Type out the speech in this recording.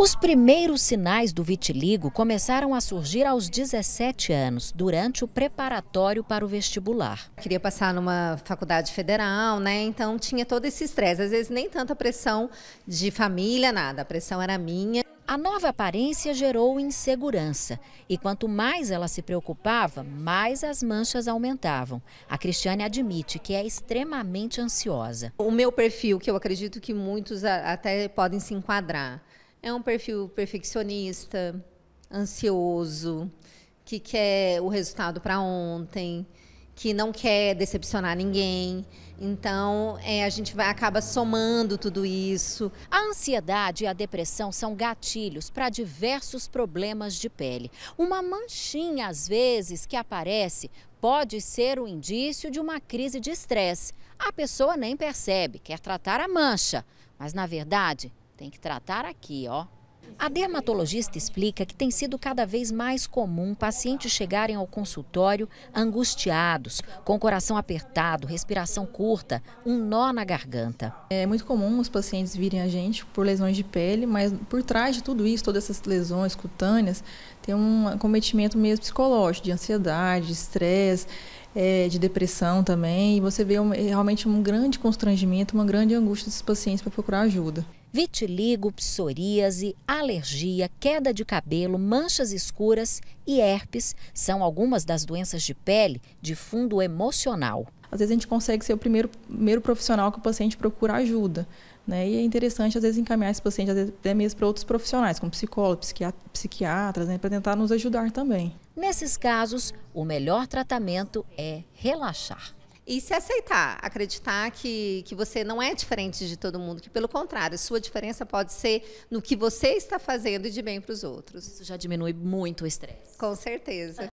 Os primeiros sinais do vitiligo começaram a surgir aos 17 anos, durante o preparatório para o vestibular. Queria passar numa faculdade federal, né? Então tinha todo esse estresse. Às vezes nem tanta pressão de família, nada. A pressão era minha. A nova aparência gerou insegurança e quanto mais ela se preocupava, mais as manchas aumentavam. A Cristiane admite que é extremamente ansiosa. O meu perfil, que eu acredito que muitos até podem se enquadrar, é um perfil perfeccionista, ansioso, que quer o resultado para ontem, que não quer decepcionar ninguém. Então, é, a gente vai, acaba somando tudo isso. A ansiedade e a depressão são gatilhos para diversos problemas de pele. Uma manchinha, às vezes, que aparece pode ser o um indício de uma crise de estresse. A pessoa nem percebe, quer tratar a mancha, mas, na verdade, tem que tratar aqui, ó. A dermatologista explica que tem sido cada vez mais comum pacientes chegarem ao consultório angustiados, com o coração apertado, respiração curta, um nó na garganta. É muito comum os pacientes virem a gente por lesões de pele, mas por trás de tudo isso, todas essas lesões cutâneas, tem um acometimento mesmo psicológico, de ansiedade, de estresse, é, de depressão também. E você vê um, realmente um grande constrangimento, uma grande angústia desses pacientes para procurar ajuda vitiligo, psoríase, alergia, queda de cabelo, manchas escuras e herpes são algumas das doenças de pele de fundo emocional. Às vezes a gente consegue ser o primeiro, primeiro profissional que o paciente procura ajuda. Né? E é interessante, às vezes, encaminhar esse paciente vezes, até mesmo para outros profissionais, como psicólogos, psiquiatras, né? para tentar nos ajudar também. Nesses casos, o melhor tratamento é relaxar. E se aceitar, acreditar que, que você não é diferente de todo mundo, que pelo contrário, sua diferença pode ser no que você está fazendo e de bem para os outros. Isso já diminui muito o estresse. Com certeza.